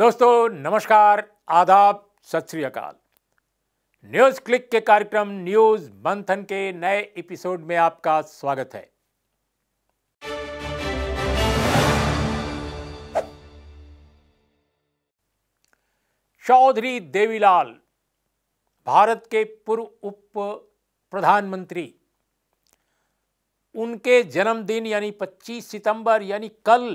दोस्तों नमस्कार आदाब सत श्री अकाल न्यूज़ क्लिक के कार्यक्रम न्यूज़ मंथन के नए एपिसोड में आपका स्वागत है चौधरी देवीलाल भारत के पूर्व उप प्रधानमंत्री उनके जन्मदिन यानी 25 सितंबर यानी कल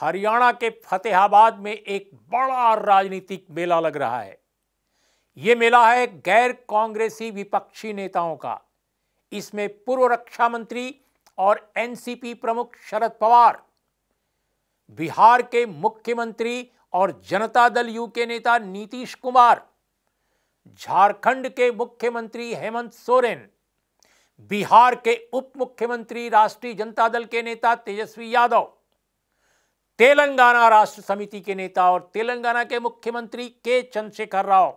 हरियाणा के फतेहाबाद में एक बड़ा राजनीतिक मेला लग रहा है ये मेला है गैर कांग्रेसी विपक्षी नेताओं का इसमें पूर्व रक्षा मंत्री और एनसीपी प्रमुख शरद पवार बिहार के मुख्यमंत्री और जनता दल यू के नेता नीतीश कुमार झारखंड के मुख्यमंत्री हेमंत सोरेन बिहार के उप मुख्यमंत्री राष्ट्रीय जनता दल के नेता तेजस्वी यादव तेलंगाना राष्ट्र समिति के नेता और तेलंगाना के मुख्यमंत्री के चंद्रशेखर राव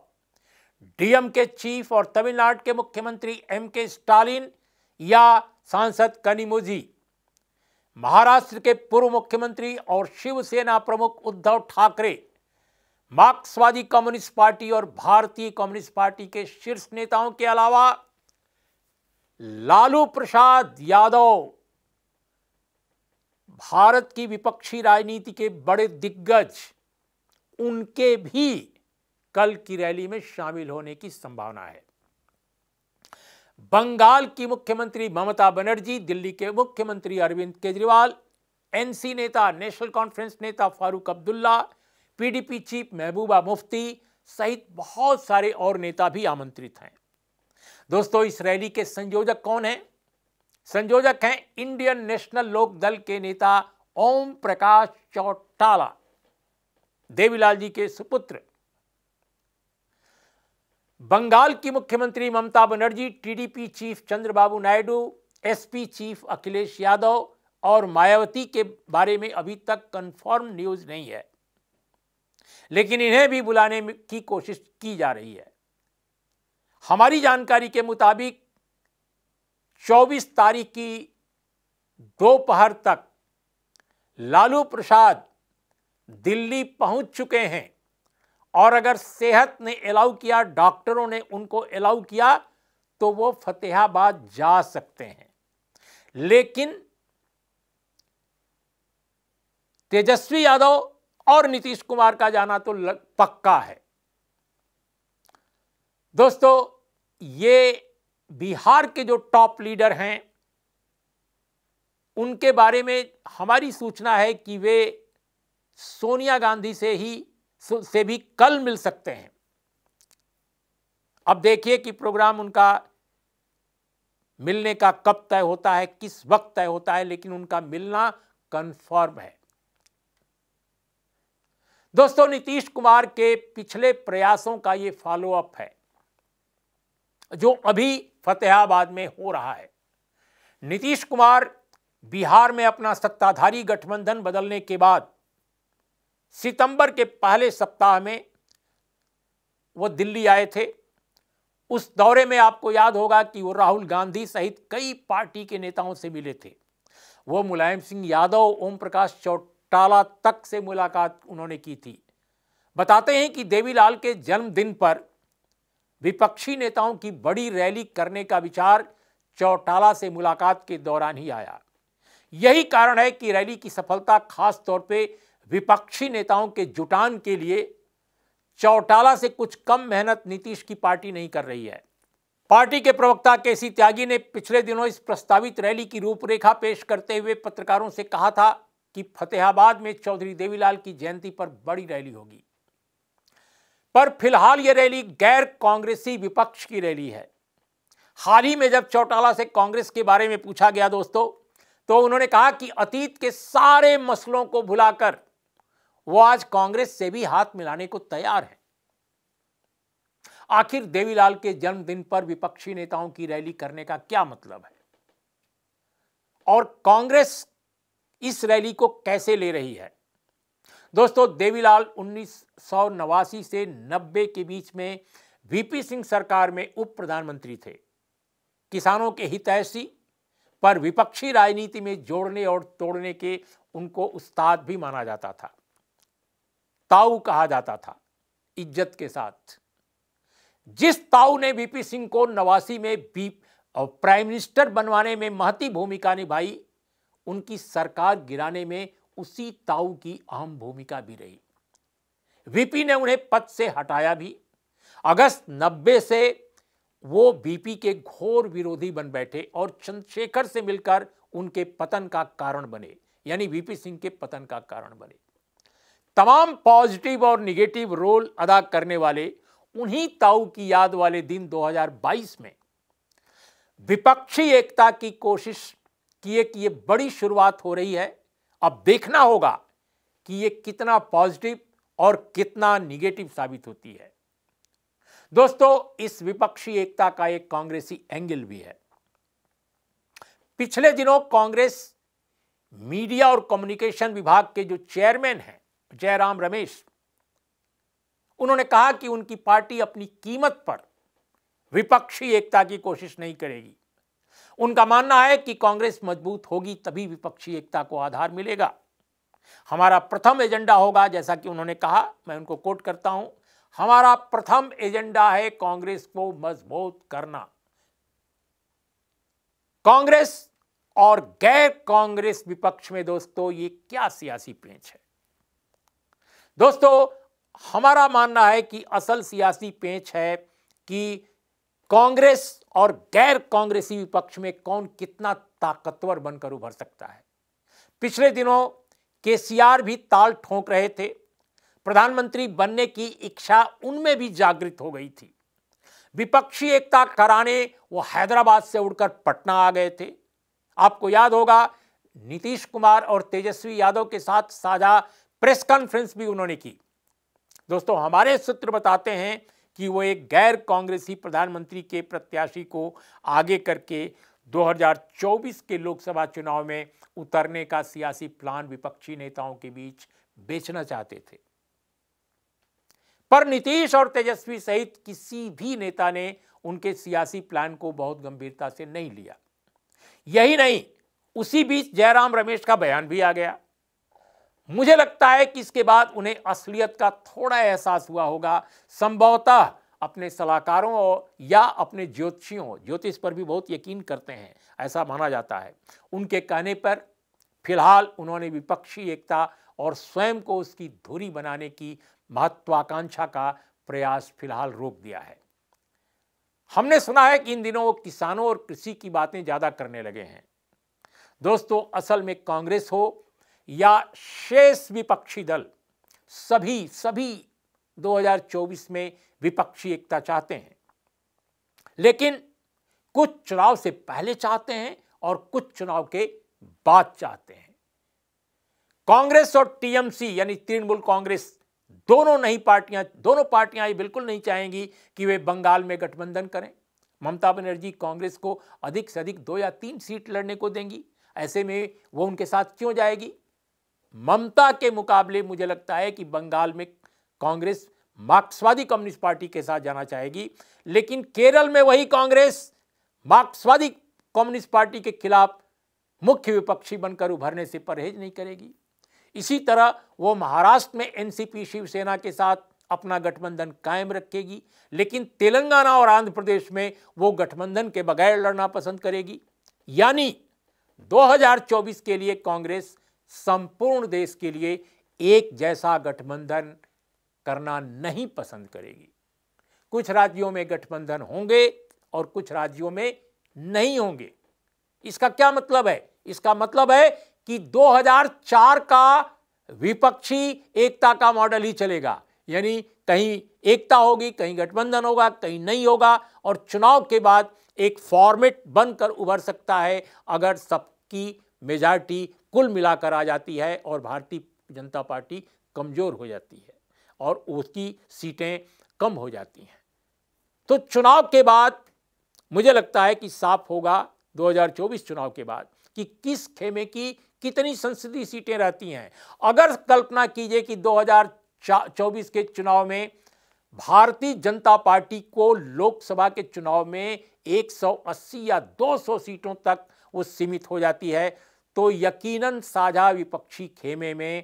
डीएम के चीफ और तमिलनाडु के मुख्यमंत्री एम के स्टालिन या सांसद कनीमोजी महाराष्ट्र के पूर्व मुख्यमंत्री और शिवसेना प्रमुख उद्धव ठाकरे मार्क्सवादी कम्युनिस्ट पार्टी और भारतीय कम्युनिस्ट पार्टी के शीर्ष नेताओं के अलावा लालू प्रसाद यादव भारत की विपक्षी राजनीति के बड़े दिग्गज उनके भी कल की रैली में शामिल होने की संभावना है बंगाल की मुख्यमंत्री ममता बनर्जी दिल्ली के मुख्यमंत्री अरविंद केजरीवाल एनसी नेता नेशनल कॉन्फ्रेंस नेता फारूक अब्दुल्ला पीडीपी चीफ महबूबा मुफ्ती सहित बहुत सारे और नेता भी आमंत्रित हैं दोस्तों इस रैली के संयोजक कौन हैं संयोजक हैं इंडियन नेशनल लोक दल के नेता ओम प्रकाश चौटाला देवीलाल जी के सुपुत्र बंगाल की मुख्यमंत्री ममता बनर्जी टीडीपी चीफ चंद्रबाबू नायडू एसपी चीफ अखिलेश यादव और मायावती के बारे में अभी तक कंफर्म न्यूज नहीं है लेकिन इन्हें भी बुलाने की कोशिश की जा रही है हमारी जानकारी के मुताबिक चौबीस तारीख की दोपहर तक लालू प्रसाद दिल्ली पहुंच चुके हैं और अगर सेहत ने अलाउ किया डॉक्टरों ने उनको अलाउ किया तो वो फतेहाबाद जा सकते हैं लेकिन तेजस्वी यादव और नीतीश कुमार का जाना तो पक्का है दोस्तों ये बिहार के जो टॉप लीडर हैं उनके बारे में हमारी सूचना है कि वे सोनिया गांधी से ही से भी कल मिल सकते हैं अब देखिए कि प्रोग्राम उनका मिलने का कब तय होता है किस वक्त तय होता है लेकिन उनका मिलना कन्फर्म है दोस्तों नीतीश कुमार के पिछले प्रयासों का ये फॉलोअप है जो अभी फतेहाबाद में हो रहा है नीतीश कुमार बिहार में अपना सत्ताधारी गठबंधन बदलने के बाद सितंबर के पहले सप्ताह में वो दिल्ली आए थे उस दौरे में आपको याद होगा कि वो राहुल गांधी सहित कई पार्टी के नेताओं से मिले थे वो मुलायम सिंह यादव ओम प्रकाश चौटाला तक से मुलाकात उन्होंने की थी बताते हैं कि देवीलाल के जन्मदिन पर विपक्षी नेताओं की बड़ी रैली करने का विचार चौटाला से मुलाकात के दौरान ही आया यही कारण है कि रैली की सफलता खास तौर पे विपक्षी नेताओं के जुटान के लिए चौटाला से कुछ कम मेहनत नीतीश की पार्टी नहीं कर रही है पार्टी के प्रवक्ता के सी त्यागी ने पिछले दिनों इस प्रस्तावित रैली की रूपरेखा पेश करते हुए पत्रकारों से कहा था कि फतेहाबाद में चौधरी देवीलाल की जयंती पर बड़ी रैली होगी पर फिलहाल ये रैली गैर कांग्रेसी विपक्ष की रैली है हाल ही में जब चौटाला से कांग्रेस के बारे में पूछा गया दोस्तों तो उन्होंने कहा कि अतीत के सारे मसलों को भुलाकर वो आज कांग्रेस से भी हाथ मिलाने को तैयार है आखिर देवीलाल के जन्मदिन पर विपक्षी नेताओं की रैली करने का क्या मतलब है और कांग्रेस इस रैली को कैसे ले रही है दोस्तों देवीलाल उन्नीस से नब्बे के बीच में वीपी सिंह सरकार में उप प्रधानमंत्री थे किसानों के हितैषी पर विपक्षी राजनीति में जोड़ने और तोड़ने के उनको उस्ताद भी माना जाता था ताऊ कहा जाता था इज्जत के साथ जिस ताऊ ने वीपी सिंह को नवासी में प्राइम मिनिस्टर बनवाने में महती भूमिका निभाई उनकी सरकार गिराने में उसी ताऊ की अहम भूमिका भी रही वीपी ने उन्हें पद से हटाया भी अगस्त 90 से वो बीपी के घोर विरोधी बन बैठे और चंद्रशेखर से मिलकर उनके पतन का कारण बने यानी वीपी सिंह के पतन का कारण बने तमाम पॉजिटिव और निगेटिव रोल अदा करने वाले उन्हीं ताऊ की याद वाले दिन 2022 में विपक्षी एकता की कोशिश किए कि यह बड़ी शुरुआत हो रही है अब देखना होगा कि ये कितना पॉजिटिव और कितना निगेटिव साबित होती है दोस्तों इस विपक्षी एकता का एक कांग्रेसी एंगल भी है पिछले दिनों कांग्रेस मीडिया और कम्युनिकेशन विभाग के जो चेयरमैन हैं जयराम रमेश उन्होंने कहा कि उनकी पार्टी अपनी कीमत पर विपक्षी एकता की कोशिश नहीं करेगी उनका मानना है कि कांग्रेस मजबूत होगी तभी विपक्षी एकता को आधार मिलेगा हमारा प्रथम एजेंडा होगा जैसा कि उन्होंने कहा मैं उनको कोट करता हूं हमारा प्रथम एजेंडा है कांग्रेस को मजबूत करना कांग्रेस और गैर कांग्रेस विपक्ष में दोस्तों ये क्या सियासी पेंच है दोस्तों हमारा मानना है कि असल सियासी पेंच है कि कांग्रेस और गैर कांग्रेसी विपक्ष में कौन कितना ताकतवर बनकर उभर सकता है पिछले दिनों केसीआर भी ताल ठोंक रहे थे प्रधानमंत्री बनने की इच्छा उनमें भी जागृत हो गई थी विपक्षी एकता कराने वो हैदराबाद से उड़कर पटना आ गए थे आपको याद होगा नीतीश कुमार और तेजस्वी यादव के साथ साझा प्रेस कॉन्फ्रेंस भी उन्होंने की दोस्तों हमारे सूत्र बताते हैं कि वो एक गैर कांग्रेसी प्रधानमंत्री के प्रत्याशी को आगे करके 2024 के लोकसभा चुनाव में उतरने का सियासी प्लान विपक्षी नेताओं के बीच बेचना चाहते थे पर नीतीश और तेजस्वी सहित किसी भी नेता ने उनके सियासी प्लान को बहुत गंभीरता से नहीं लिया यही नहीं उसी बीच जयराम रमेश का बयान भी आ गया मुझे लगता है कि इसके बाद उन्हें असलियत का थोड़ा एहसास हुआ होगा संभवतः अपने सलाहकारों और या अपने ज्योतिषियों ज्योतिष पर भी बहुत यकीन करते हैं ऐसा माना जाता है उनके कहने पर फिलहाल उन्होंने विपक्षी एकता और स्वयं को उसकी धुरी बनाने की महत्वाकांक्षा का प्रयास फिलहाल रोक दिया है हमने सुना है कि इन दिनों वो किसानों और कृषि की बातें ज़्यादा करने लगे हैं दोस्तों असल में कांग्रेस हो या शेष विपक्षी दल सभी सभी 2024 में विपक्षी एकता चाहते हैं लेकिन कुछ चुनाव से पहले चाहते हैं और कुछ चुनाव के बाद चाहते हैं कांग्रेस और टीएमसी यानी तृणमूल कांग्रेस दोनों नहीं पार्टियां दोनों पार्टियां ये बिल्कुल नहीं चाहेंगी कि वे बंगाल में गठबंधन करें ममता बनर्जी कांग्रेस को अधिक से अधिक दो या तीन सीट लड़ने को देंगी ऐसे में वो उनके साथ क्यों जाएगी ममता के मुकाबले मुझे लगता है कि बंगाल में कांग्रेस मार्क्सवादी कम्युनिस्ट पार्टी के साथ जाना चाहेगी लेकिन केरल में वही कांग्रेस मार्क्सवादी कम्युनिस्ट पार्टी के खिलाफ मुख्य विपक्षी बनकर उभरने से परहेज नहीं करेगी इसी तरह वो महाराष्ट्र में एनसीपी शिवसेना के साथ अपना गठबंधन कायम रखेगी लेकिन तेलंगाना और आंध्र प्रदेश में वो गठबंधन के बगैर लड़ना पसंद करेगी यानी 2024 के लिए कांग्रेस संपूर्ण देश के लिए एक जैसा गठबंधन करना नहीं पसंद करेगी कुछ राज्यों में गठबंधन होंगे और कुछ राज्यों में नहीं होंगे इसका क्या मतलब है इसका मतलब है कि 2004 का विपक्षी एकता का मॉडल ही चलेगा यानी कहीं एकता होगी कहीं गठबंधन होगा कहीं नहीं होगा और चुनाव के बाद एक फॉर्मेट बनकर उभर सकता है अगर सबकी मेजॉरिटी कुल मिलाकर आ जाती है और भारतीय जनता पार्टी कमज़ोर हो जाती है और उसकी सीटें कम हो जाती हैं तो चुनाव के बाद मुझे लगता है कि साफ होगा 2024 चुनाव के बाद कि किस खेमे की कितनी संसदीय सीटें रहती हैं अगर कल्पना कीजिए कि 2024 के चुनाव में भारतीय जनता पार्टी को लोकसभा के चुनाव में 180 या 200 सीटों तक वो सीमित हो जाती है तो यकीनन साझा विपक्षी खेमे में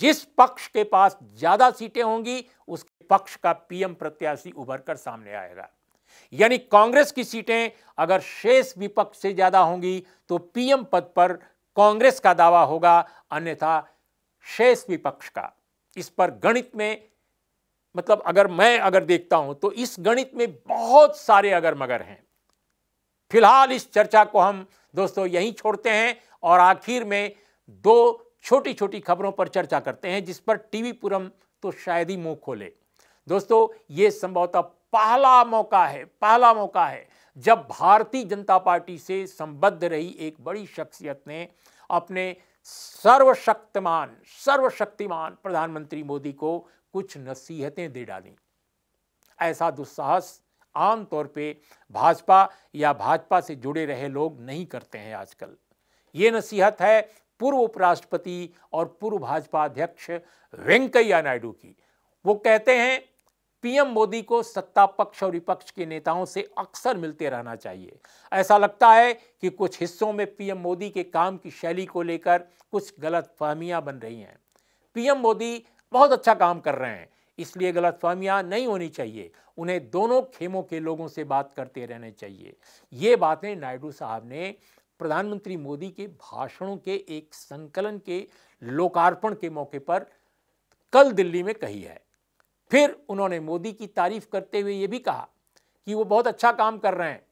जिस पक्ष के पास ज़्यादा सीटें होंगी उसके पक्ष का पीएम प्रत्याशी उभर कर सामने आएगा यानी कांग्रेस की सीटें अगर शेष विपक्ष से ज़्यादा होंगी तो पीएम पद पर कांग्रेस का दावा होगा अन्यथा शेष विपक्ष का इस पर गणित में मतलब अगर मैं अगर देखता हूं तो इस गणित में बहुत सारे अगर मगर हैं फिलहाल इस चर्चा को हम दोस्तों यहीं छोड़ते हैं और आखिर में दो छोटी छोटी खबरों पर चर्चा करते हैं जिस पर टीवी पुरम तो शायद ही मुंह खोले दोस्तों ये संभवतः पहला मौका है पहला मौका है जब भारतीय जनता पार्टी से संबद्ध रही एक बड़ी शख्सियत ने अपने सर्वशक्तिमान सर्वशक्तिमान प्रधानमंत्री मोदी को कुछ नसीहतें दे डाली ऐसा दुस्साहस आमतौर पे भाजपा या भाजपा से जुड़े रहे लोग नहीं करते हैं आजकल ये नसीहत है पूर्व उपराष्ट्रपति और पूर्व भाजपा अध्यक्ष वेंकैया नायडू की वो कहते हैं पीएम मोदी को सत्ता पक्ष और विपक्ष के नेताओं से अक्सर मिलते रहना चाहिए ऐसा लगता है कि कुछ हिस्सों में पीएम मोदी के काम की शैली को लेकर कुछ गलत फहमियाँ बन रही हैं पीएम मोदी बहुत अच्छा काम कर रहे हैं इसलिए गलत नहीं होनी चाहिए उन्हें दोनों खेमों के लोगों से बात करते रहने चाहिए ये बातें नायडू साहब ने प्रधानमंत्री मोदी के भाषणों के एक संकलन के लोकार्पण के मौके पर कल दिल्ली में कही है फिर उन्होंने मोदी की तारीफ करते हुए ये भी कहा कि वो बहुत अच्छा काम कर रहे हैं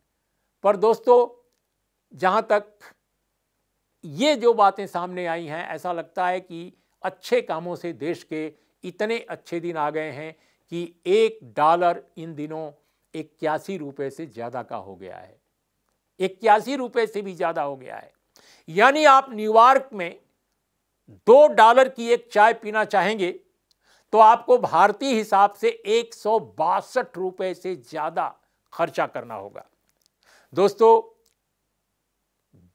पर दोस्तों जहाँ तक ये जो बातें सामने आई हैं ऐसा लगता है कि अच्छे कामों से देश के इतने अच्छे दिन आ गए हैं कि एक डॉलर इन दिनों इक्यासी रुपए से ज़्यादा का हो गया है इक्यासी रुपए से भी ज़्यादा हो गया है यानी आप न्यूयॉर्क में दो डॉलर की एक चाय पीना चाहेंगे तो आपको भारतीय हिसाब से एक सौ बासठ से ज़्यादा खर्चा करना होगा दोस्तों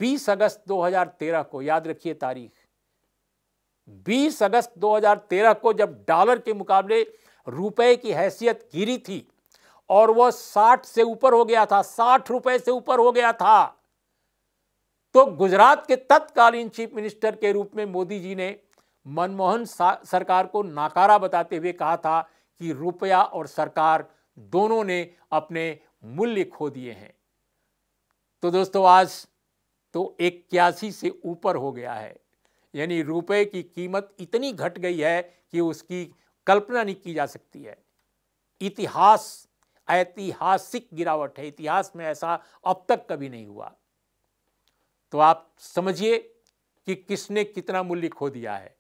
20 अगस्त 2013 को याद रखिए तारीख 20 अगस्त 2013 को जब डॉलर के मुकाबले रुपए की हैसियत गिरी थी और वह 60 से ऊपर हो गया था 60 रुपए से ऊपर हो गया था तो गुजरात के तत्कालीन चीफ मिनिस्टर के रूप में मोदी जी ने मनमोहन सरकार को नाकारा बताते हुए कहा था कि रुपया और सरकार दोनों ने अपने मूल्य खो दिए हैं तो दोस्तों आज तो इक्यासी से ऊपर हो गया है यानी रुपए की कीमत इतनी घट गई है कि उसकी कल्पना नहीं की जा सकती है इतिहास ऐतिहासिक गिरावट है इतिहास में ऐसा अब तक कभी नहीं हुआ तो आप समझिए कि किसने कितना मूल्य खो दिया है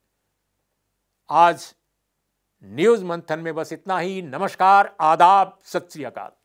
आज न्यूज मंथन में बस इतना ही नमस्कार आदाब सत श्री अकाल